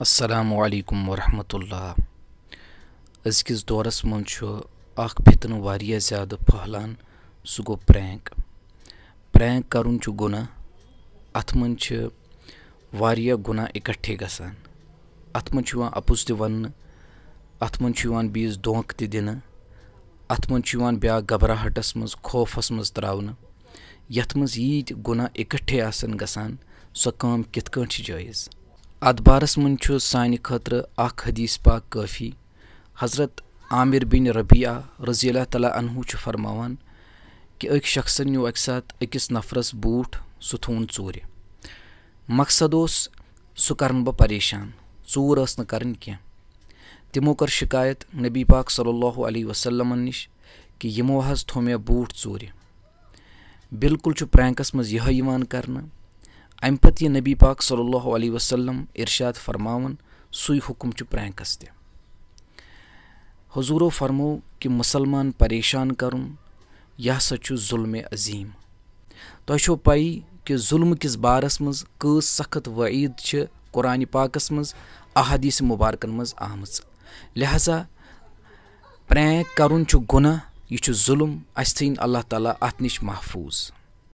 असलकम वरहमल अज़किस दौरस मज फितन वारिया ज़्यादा पहलान सह गो प्रैंक प्रैंक कर गुना अत मज गुना इकट्ठे गसान अत मज अपुस तन अत मज बीस धोख दिन अत मज ब्या घबराहटस मज खोफस मज त्रावन ये गुना इकट्ठे आसन गसान सो काम कित जायज़ अत बारस मज सान खतर अख हदीस पाक काफी हजरत आमिर बिन रबिया रजील अल्लाह फरमान कि अक शख्स न्यू अक साथ अकिस नफरस बूठ सह थून चूर मकसद सह कर बह परेशान चूर ऐस नरण कह तमो कर शिकायत नबी पाक सल्ला वसलम नश कि यमो थो मे बूट चूर बिल्कुल प्रैंकस मज यह कर अम पत् नबी पाक सल्ला वसम इरशाद फरमावन सुई हुक्म प्रैंकस त हजूरो फरमो कि मुसलमान परेशान कर यह हसा जुल्म अजीम तो पई कि जुल्म किस बारस मज कस सख्त वईद कुरान पाकस मज अहादीस मुबारकन मज आम लिहाजा प्रैंक कर गुनाह यह जुल्म अस थन अल्लाह ताली अत नश महफूज